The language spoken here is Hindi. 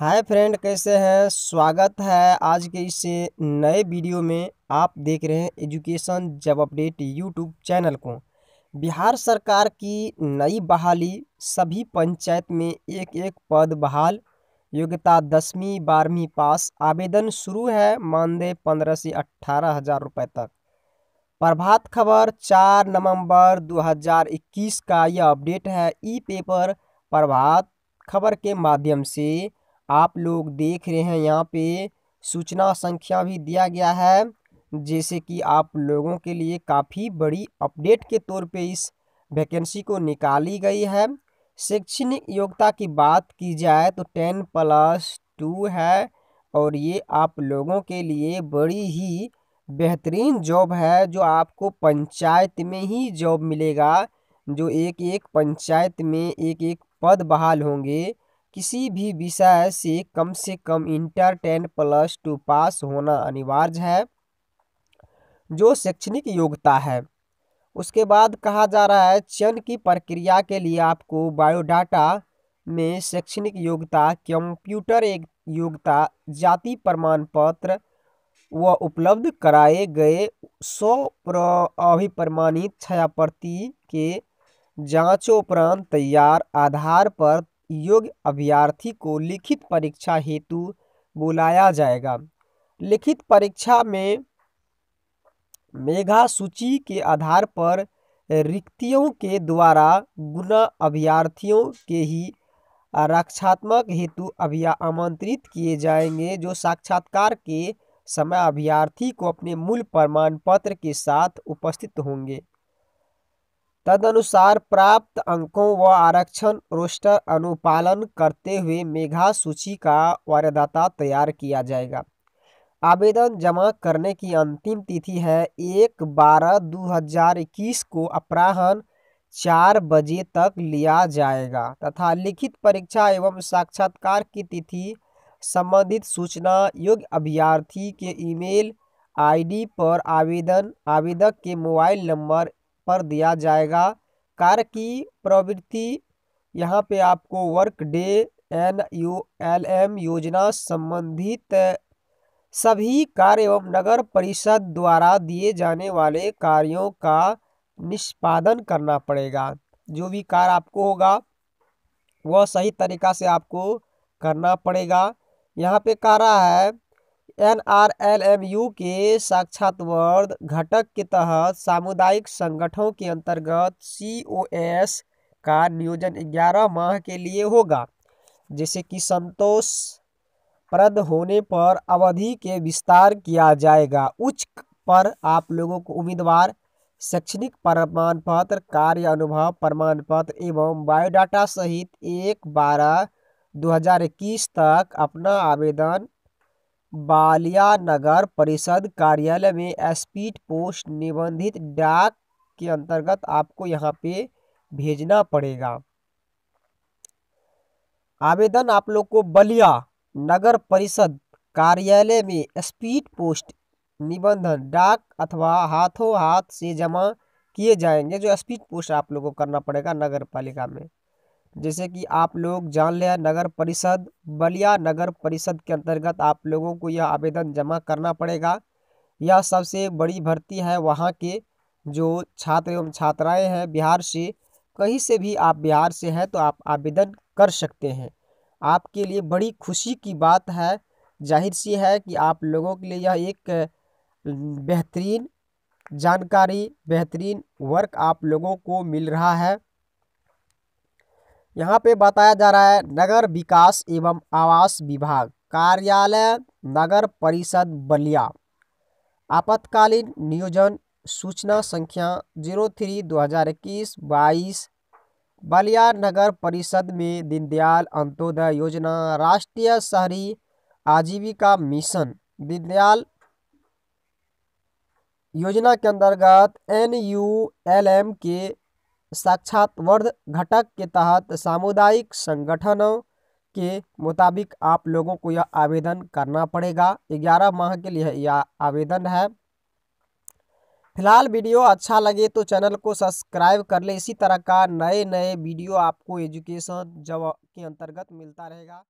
हाय फ्रेंड कैसे हैं स्वागत है आज के इस नए वीडियो में आप देख रहे हैं एजुकेशन जब अपडेट यूट्यूब चैनल को बिहार सरकार की नई बहाली सभी पंचायत में एक एक पद बहाल योग्यता दसवीं बारहवीं पास आवेदन शुरू है मानदेय पंद्रह से अट्ठारह हज़ार रुपये तक प्रभात खबर चार नवंबर 2021 का यह अपडेट है ई पेपर प्रभात खबर के माध्यम से आप लोग देख रहे हैं यहाँ पे सूचना संख्या भी दिया गया है जैसे कि आप लोगों के लिए काफ़ी बड़ी अपडेट के तौर पे इस वैकेंसी को निकाली गई है शैक्षणिक योग्यता की बात की जाए तो टेन प्लस टू है और ये आप लोगों के लिए बड़ी ही बेहतरीन जॉब है जो आपको पंचायत में ही जॉब मिलेगा जो एक एक पंचायत में एक एक पद बहाल होंगे किसी भी विषय से कम से कम inter ten plus two pass होना अनिवार्य है जो शैक्षणिक योग्यता है उसके बाद कहा जा रहा है चयन की प्रक्रिया के लिए आपको बायोडाटा में शैक्षणिक योग्यता कंप्यूटर योग्यता जाति प्रमाण पत्र व उपलब्ध कराए गए सौ अभिप्रमाणित छायाप्रति के जाँचोपरांत तैयार आधार पर योग्य अभ्यर्थी को लिखित परीक्षा हेतु बुलाया जाएगा लिखित परीक्षा में मेघा सूची के आधार पर रिक्तियों के द्वारा गुना अभ्यर्थियों के ही रक्षात्मक हेतु अभिया आमंत्रित किए जाएंगे जो साक्षात्कार के समय अभ्यर्थी को अपने मूल प्रमाण पत्र के साथ उपस्थित होंगे तदनुसार प्राप्त अंकों व आरक्षण रोस्टर अनुपालन करते हुए मेघा सूची का वारदाता तैयार किया जाएगा आवेदन जमा करने की अंतिम तिथि है एक बारह दो हजार इक्कीस को अपराहन चार बजे तक लिया जाएगा तथा लिखित परीक्षा एवं साक्षात्कार की तिथि संबंधित सूचना योग्य अभ्यर्थी के ईमेल आईडी पर आवेदन आवेदक के मोबाइल नंबर पर दिया जाएगा कार्य की प्रवृत्ति यहाँ पे आपको वर्क DAY N U L M योजना संबंधित सभी कार्य एवं नगर परिषद द्वारा दिए जाने वाले कार्यों का निष्पादन करना पड़ेगा जो भी कार्य आपको होगा वह सही तरीका से आपको करना पड़ेगा यहाँ पे कह रहा है एनआरएलएमयू के साक्षात्वर्ध घटक के तहत सामुदायिक संगठनों के अंतर्गत सीओएस का नियोजन ग्यारह माह के लिए होगा जैसे कि संतोष प्रद होने पर अवधि के विस्तार किया जाएगा उच्च पर आप लोगों को उम्मीदवार शैक्षणिक प्रमाण पत्र कार्य अनुभव प्रमाण पत्र एवं बायोडाटा सहित एक बारह 2021 तक अपना आवेदन बालिया नगर परिषद कार्यालय में स्पीड पोस्ट निबंधित डाक के अंतर्गत आपको यहाँ पे भेजना पड़ेगा आवेदन आप लोग को बलिया नगर परिषद कार्यालय में स्पीड पोस्ट निबंधन डाक अथवा हाथों हाथ से जमा किए जाएंगे जो स्पीड पोस्ट आप लोगों को करना पड़ेगा नगर पालिका में जैसे कि आप लोग लिया नगर परिषद बलिया नगर परिषद के अंतर्गत आप लोगों को यह आवेदन जमा करना पड़ेगा यह सबसे बड़ी भर्ती है वहाँ के जो छात्र एवं छात्राएं हैं बिहार से कहीं से भी आप बिहार से हैं तो आप आवेदन कर सकते हैं आपके लिए बड़ी खुशी की बात है जाहिर सी है कि आप लोगों के लिए यह एक बेहतरीन जानकारी बेहतरीन वर्क आप लोगों को मिल रहा है यहाँ पे बताया जा रहा है नगर विकास एवं आवास विभाग कार्यालय नगर परिषद बलिया आपातकालीन नियोजन सूचना संख्या जीरो थ्री दो हज़ार इक्कीस बाईस बलिया नगर परिषद में दीनदयाल अंत्योदय योजना राष्ट्रीय शहरी आजीविका मिशन दीनदयाल योजना के अंतर्गत एन यू एल एम के साक्षात्वर्ध घटक के तहत सामुदायिक संगठनों के मुताबिक आप लोगों को यह आवेदन करना पड़ेगा ग्यारह माह के लिए यह आवेदन है फिलहाल वीडियो अच्छा लगे तो चैनल को सब्सक्राइब कर ले इसी तरह का नए नए वीडियो आपको एजुकेशन जॉब के अंतर्गत मिलता रहेगा